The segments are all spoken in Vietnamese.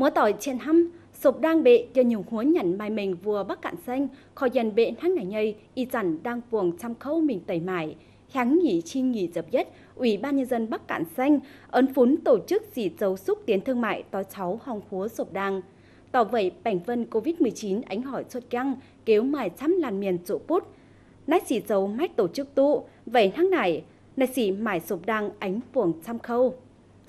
Múa tỏi trên hăm, sụp đang bệ cho nhiều húa nhận mai mình vừa bắc cạn xanh, khó dần bệ tháng nảy nhây, y chẳng đang buồng chăm khâu mình tẩy mải. Kháng nghỉ chi nghỉ dập nhất, Ủy ban Nhân dân Bắc Cạn Xanh ấn phún tổ chức dì dấu xúc tiến thương mại to cháu hòng húa sụp đang. Tỏ vậy, bảnh vân COVID-19 ánh hỏi chốt căng kéo mài chăm làn miền trụ bút. Nách dì dấu mách tổ chức tụ, vậy tháng này, nách dì mài sụp đang ánh buồng chăm khâu.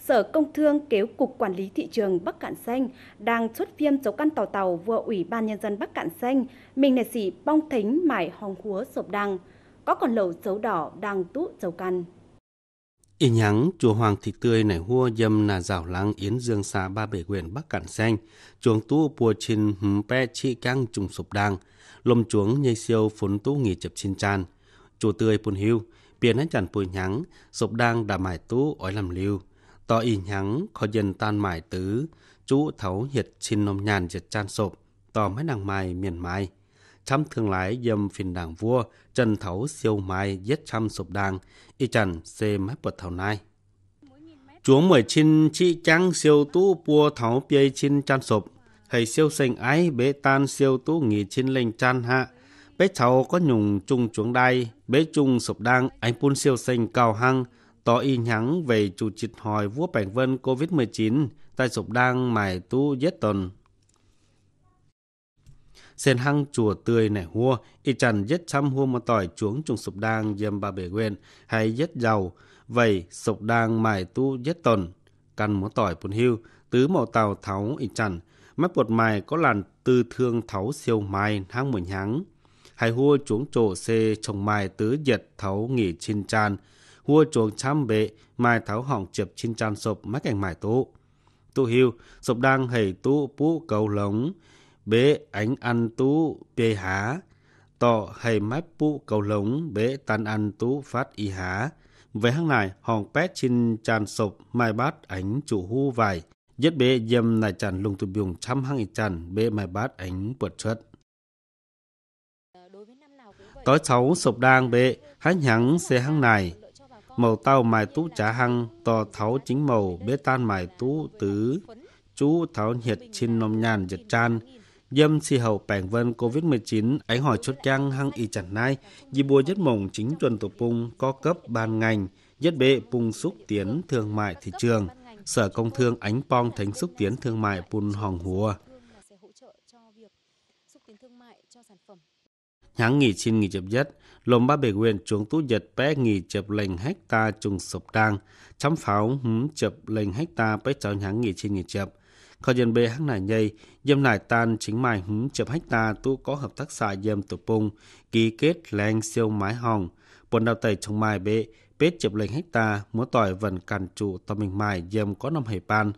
Sở Công Thương kéo Cục Quản lý Thị trường Bắc Cạn Xanh đang xuất viêm dấu căn tàu tàu vừa Ủy ban Nhân dân Bắc Cạn Xanh, mình nè xỉ bong thính mải hòng húa sộp đăng, có còn lẩu dấu đỏ đang tụ dấu căn. Y nhắng, chùa Hoàng thị Tươi nảy hua dâm là rào lăng yến dương xa ba bể quyền Bắc Cạn Xanh, chuồng tu bùa chín pe chi căng trùng sụp đăng, lồng chuồng nhây siêu phốn tu nghỉ chập xin chan, chùa tươi bùn hưu, biển hắn chẳng bùi nhắng, sụp đăng đà mải tu ói làm lưu tỏ ý nhắn khó dân tan mải tứ chú thấu hiệt xin nôm nhàn diệt chan sộp tỏ mấy nàng mai miền mai trăm thương lái dâm phiền đảng vua trần thấu siêu mai giết trăm sụp đàng y trần xê mấy bật thầu nai chúa mười chín chị trăng siêu tú bua thấu bia chín chan sụp thầy siêu sinh ái bế tan siêu tú nghỉ chín lên chan hạ bế cháu có nhùng chung chuống đai bế chung sụp đàng anh pun siêu sinh cao hăng tỏ y nhắn về chủ chịch hỏi vua bệnh vân COVID-19 tại sụp đang mài tu giết tuần. Sen hăng chùa tươi nẻ hua, y chẳng giết trăm hua mà tỏi chuống trùng sụp đang dâm ba bể quên hay giết giàu. Vậy sụp đang mài tu giết tuần. Căn múa tỏi bùn hưu, tứ màu tàu tháo y chẳng. Mắt bột mài có làn tư thương tháo siêu mai hang mùi nhắng. hay hua chuống trổ xê trồng mài tứ diệt tháo nghỉ chin tràn hua chuồng chăm bệ mai tháo hỏng chụp chín tràn sộp mách ảnh mải tố tu hiu sộp đang hầy tu pú cầu lống bế ánh ăn tu bê há tọ hầy mách pú cầu lống bế tan ăn tu phát y há về hang này hòn pét chín tràn sộp mai bát ánh chủ hu vải giết bế dâm này tràn lùng tu biùng trăm hang y tràn bế mai bát ánh bột xuất ờ, tối sáu sộp đang bệ há nhắng xe hăng này màu tao mài tú trả hăng to tháo chính màu bế tan mài tú tứ chú tháo nhiệt trên nông nhàn giật tràn dâm si hậu bảng vân covid 19 ánh hỏi chốt chăng hăng y chẳng nai di bùa giết mộng chính tuần tổ pung có cấp ban ngành giết bệ pung xúc tiến thương mại thị trường sở công thương ánh pong thánh xúc tiến thương mại pun hòn hùa Nháng nghỉ xin nghỉ chập dắt lồng ba bề quyền chuông tú giật bé nghỉ chập lệnh hecta trùng sụp đang, chấm pháo húm chập lệnh hecta bé cháu nháng nghỉ xin nghỉ chập. Khó dân bê hắc nải nhây, dâm nải tan chính mai húm chập hecta tu có hợp tác xã dâm tụ pung ký kết leng siêu mái hòn bồn đào tẩy trong mai bê, bết chập lệnh hecta múa tỏi vần càn trụ tòa mình mài dâm có năm hề pan,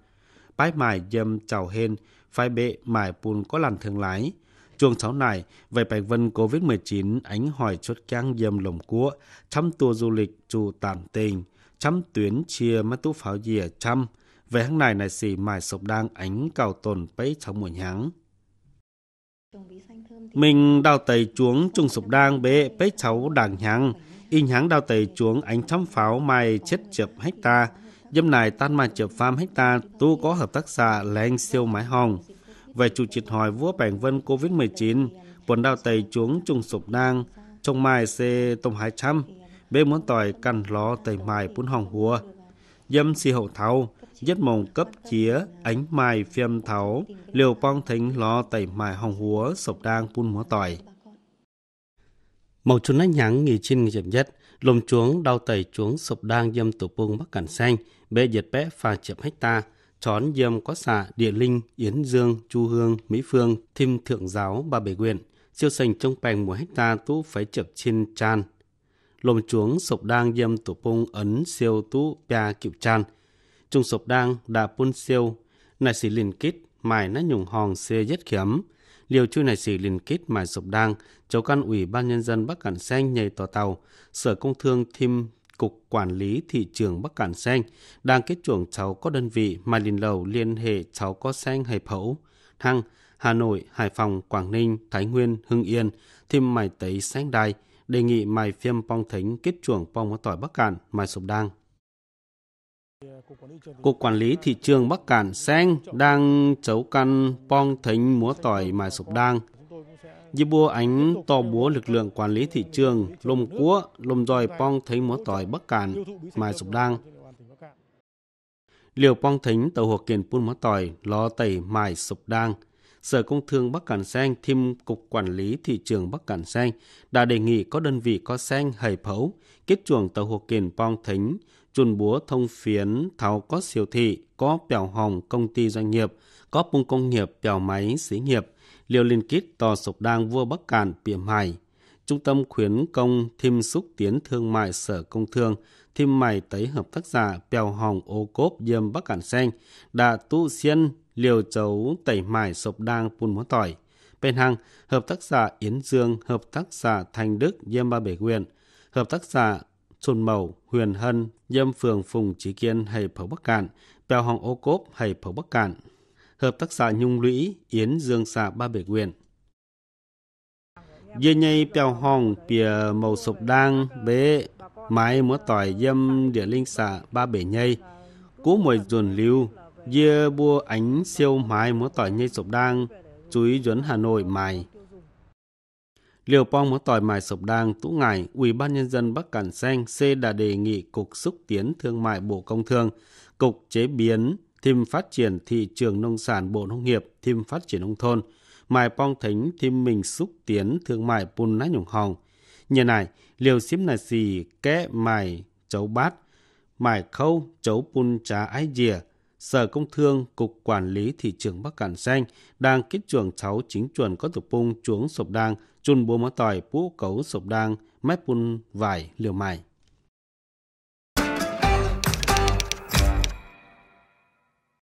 bái mài dâm chào hên, phai bệ mài bùn có làn thương lái, chuồng sáu này về bệnh vân COVID-19 ánh hỏi chốt cang dầm lồng cua, chăm tour du lịch trụ tạm tình, chăm tuyến chia mắt tú pháo dìa chăm, về hàng này này xì mài sọc đang ánh cào tồn bấy trong mùa nháng. Mình đào tẩy chuống trung sụp đang bế bế cháu đàng nháng, y nháng đào tẩy chuống ánh chăm pháo mài chết chập hecta, dâm này tan mà chập pham hecta tu có hợp tác xã lên siêu mái hồng về chủ chịt hỏi vua bảnh vân COVID-19, quần đào tầy chuống trùng sụp đang trong mai xe tông hai trăm, bê muốn tỏi căn ló tẩy mai bún hỏng hùa. Dâm si hậu tháo, giết mồng cấp chía, ánh mai phim tháo, liều bong thính ló tẩy mai hồng húa, sụp đang bún múa tỏi. Màu chun ánh nhắn nghỉ chín nghỉ chậm nhất, lồng chuống đau tẩy chuống sụp đang dâm tổ bung mắc cản xanh, bê diệt bé pha chậm hectare, Chón Diêm có Xạ, Địa Linh, Yến Dương, Chu Hương, Mỹ Phương, Thim Thượng Giáo, Ba Bể Quyền, Siêu Sành trong Pành một Hecta Tú Phái Chập trên Chan, Lồm Chuống Sộc Đang Diêm Tổ Pông Ấn Siêu Tú Pia kiểu Chan, Trung Sộc Đang Đà Pun Siêu, Nài Sĩ Liền Kít, Mài nó Nhùng Hòn Xê Nhất Khiếm, liều chui này xỉ liền kít mài sụp đang, cháu căn ủy ban nhân dân Bắc Cản Xanh nhảy tòa tàu, sở công thương Thim Cục Quản lý Thị trường Bắc Cản Seng đang kết chuộng cháu có đơn vị mà liền lầu liên hệ cháu có sen hay Phẫu, Thăng, Hà Nội, Hải Phòng, Quảng Ninh, Thái Nguyên, Hưng Yên, thêm mài tấy sen đai, đề nghị mài phim pong thính kết chuộng pong hóa tỏi Bắc Cản, mài sụp đang. Cục Quản lý Thị trường Bắc Cản Sen đang chấu căn pong thính múa tỏi mài sụp đang như bua ánh to búa lực lượng quản lý thị trường, lùm cúa, lùm dòi pong thấy múa tỏi bắc cản, mài sụp đang. Liều pong thính tàu hồ kiền pun múa tỏi, ló tẩy mài sụp đang. Sở Công Thương Bắc Cản Xanh thêm Cục Quản lý Thị trường Bắc Cản Xanh đã đề nghị có đơn vị có xanh hầy phấu, kết chuồng tàu hồ kiền pong thính, chun búa thông phiến tháo có siêu thị, có bèo hồng công ty doanh nghiệp, có bung công nghiệp bèo máy xí nghiệp, liều liên kết tò sục đang vua Bắc Cạn piểm hải. Trung tâm khuyến công thêm xúc tiến thương mại sở công thương, thêm mày tới hợp tác giả bèo hồng ô cốp dâm Bắc Cạn xanh, đã tu xiên liều chấu tẩy mải sục đang pun món tỏi. Bên hàng, hợp tác giả Yến Dương, hợp tác giả Thành Đức, Diêm Ba Bể Quyền, hợp tác giả Sùn Mầu, Huyền Hân, Dâm Phường Phùng Trí Kiên hay Phở Bắc Cạn, Bèo Hoàng Ô Cốp hay Phở Bắc Cạn, Hợp tác xã Nhung Lũy, Yến Dương xã Ba Bể Quyền. Dê nhây bèo hòn bìa màu sụp đang bế mái múa tỏi dâm địa linh xã ba bể nhây cú mùi ruồn lưu dê bua ánh siêu mái múa tỏi nhây sụp đang chuối duấn hà nội mài Liều Pong mới tỏi mài sụp đang tủ ngải, Ủy ban Nhân dân Bắc Cản Xanh C đã đề nghị Cục Xúc Tiến Thương mại Bộ Công Thương, Cục Chế biến Thêm Phát triển Thị trường Nông sản Bộ Nông nghiệp, Thêm Phát triển Nông thôn, mài Pong Thính Thêm Mình Xúc Tiến Thương mại Bùn Ná Nhũng Hồng. Nhờ này, liều xím này xì kẽ mài chấu bát, mài khâu chấu bùn trá ái dìa, Sở Công Thương, Cục Quản lý Thị trường Bắc Cản Xanh đang kết chuồng cháu chính chuẩn có tục bung chuống sộp đang chun bố mó tỏi, bú cấu sộp đang mép bun vải, liều mài.